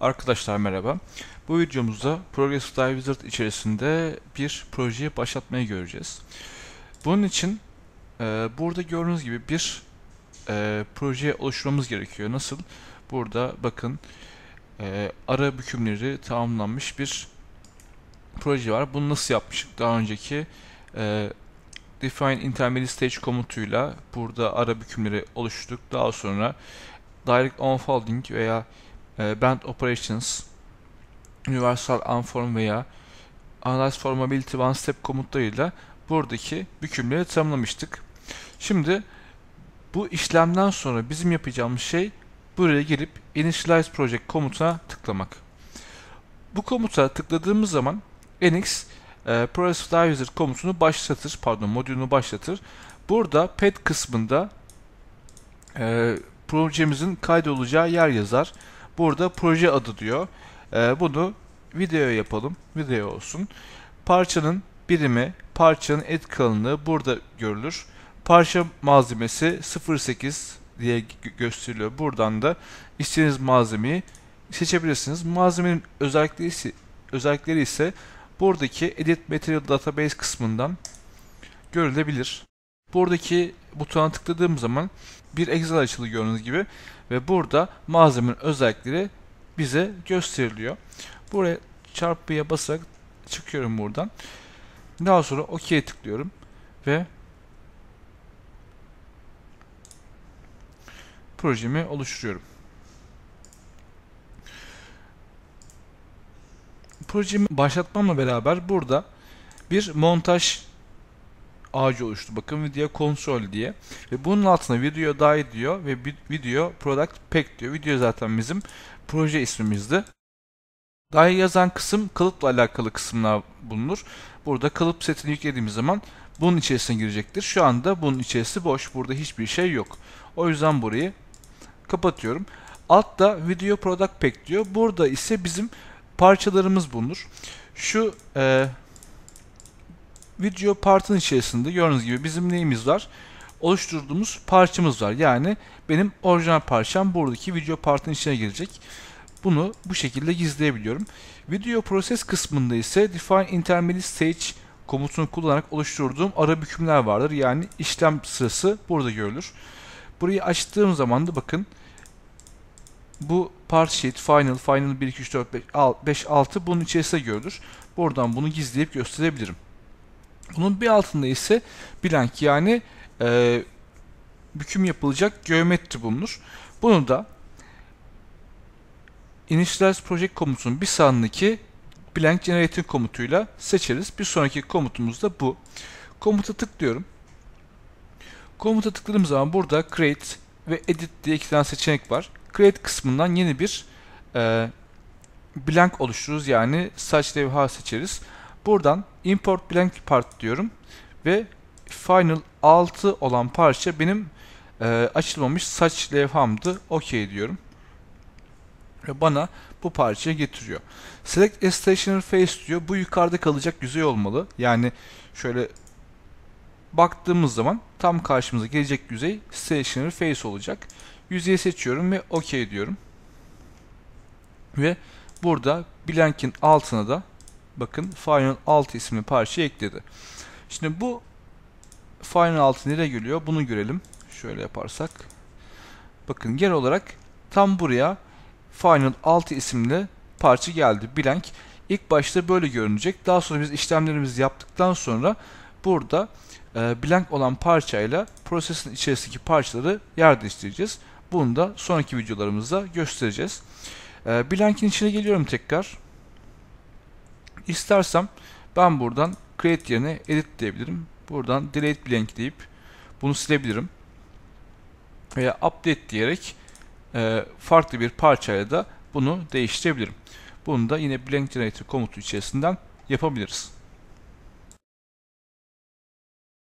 Arkadaşlar merhaba. Bu videomuzda Progressive Dive Wizard içerisinde bir projeyi başlatmayı göreceğiz. Bunun için e, burada gördüğünüz gibi bir e, proje oluşturmamız gerekiyor. Nasıl? Burada bakın e, ara bükümleri tamamlanmış bir proje var. Bunu nasıl yapmıştık? Daha önceki e, define intermediate stage komutuyla burada ara bükümleri oluşturduk. Daha sonra direct unfolding veya ee, Band Operations, Universal Unform veya Analyze Formability One Step komutlarıyla buradaki bükümleri tanımlamıştık. Şimdi bu işlemden sonra bizim yapacağımız şey buraya girip Initialize Project komutuna tıklamak. Bu komuta tıkladığımız zaman NX e, Process komutunu başlatır, pardon modülünü başlatır. Burada pet kısmında e, projemizin kaydolacağı yer yazar. Burada proje adı diyor. E, bunu video yapalım. Video olsun. Parçanın birimi, parçanın et kalınlığı burada görülür. Parça malzemesi 0.8 diye gösteriliyor. Buradan da istediğiniz malzemeyi seçebilirsiniz. Malzemenin özellikleri ise, özellikleri ise buradaki Edit Material Database kısmından görülebilir. Buradaki butona tıkladığım zaman bir Excel açılı gördüğünüz gibi ve burada malzemenin özellikleri bize gösteriliyor. Buraya çarpıya basarak çıkıyorum buradan. Daha sonra OK'ye tıklıyorum ve projemi oluşturuyorum. Projemi başlatmamla beraber burada bir montaj ağacı oluştu. Bakın video konsol diye. Ve bunun altına video dair diyor ve video product pack diyor. Video zaten bizim proje ismimizdi. Dahi yazan kısım kalıpla alakalı kısımlar bulunur. Burada kalıp setini yüklediğimiz zaman bunun içerisine girecektir. Şu anda bunun içerisi boş. Burada hiçbir şey yok. O yüzden burayı kapatıyorum. Altta video product pack diyor. Burada ise bizim parçalarımız bulunur. Şu e, video part'ın içerisinde gördüğünüz gibi bizim neyimiz var? Oluşturduğumuz parçamız var. Yani benim orijinal parçam buradaki video part'ın içine girecek. Bunu bu şekilde gizleyebiliyorum. Video proses kısmında ise define intermediate stage komutunu kullanarak oluşturduğum ara bükümler vardır. Yani işlem sırası burada görülür. Burayı açtığım zaman da bakın bu part sheet final final 1 2 3 4 5 6 bunun içerisinde görülür. Buradan bunu gizleyip gösterebilirim. Bunun bir altında ise blank yani e, büküm yapılacak geometri bulunur. Bunu da initialize project komutunun bir sağındaki blank generating komutuyla seçeriz. Bir sonraki komutumuz da bu. Komuta tıklıyorum. Komuta tıkladığım zaman burada create ve edit diye iki tane seçenek var. Create kısmından yeni bir e, blank oluştururuz. Yani saç levha seçeriz. Buradan import blank part diyorum ve final 6 olan parça benim e, açılmamış saç levhamdı. Okey diyorum. Ve bana bu parçayı getiriyor. Select a stationary face diyor. Bu yukarıda kalacak yüzey olmalı. Yani şöyle baktığımız zaman tam karşımıza gelecek yüzey stationary face olacak. Yüzeyi seçiyorum ve okey diyorum. Ve burada blank'in altına da bakın Final 6 isimli parça ekledi. Şimdi bu Final 6 nereye geliyor? Bunu görelim. Şöyle yaparsak. Bakın genel olarak tam buraya Final 6 isimli parça geldi. Blank. İlk başta böyle görünecek. Daha sonra biz işlemlerimizi yaptıktan sonra burada e, blank olan parçayla prosesin içerisindeki parçaları yer değiştireceğiz. Bunu da sonraki videolarımızda göstereceğiz. E, blank'in içine geliyorum tekrar. İstersem ben buradan create yerine edit diyebilirim. Buradan delete blank deyip bunu silebilirim. Veya update diyerek e, farklı bir parçayla da bunu değiştirebilirim. Bunu da yine blank generator komutu içerisinden yapabiliriz.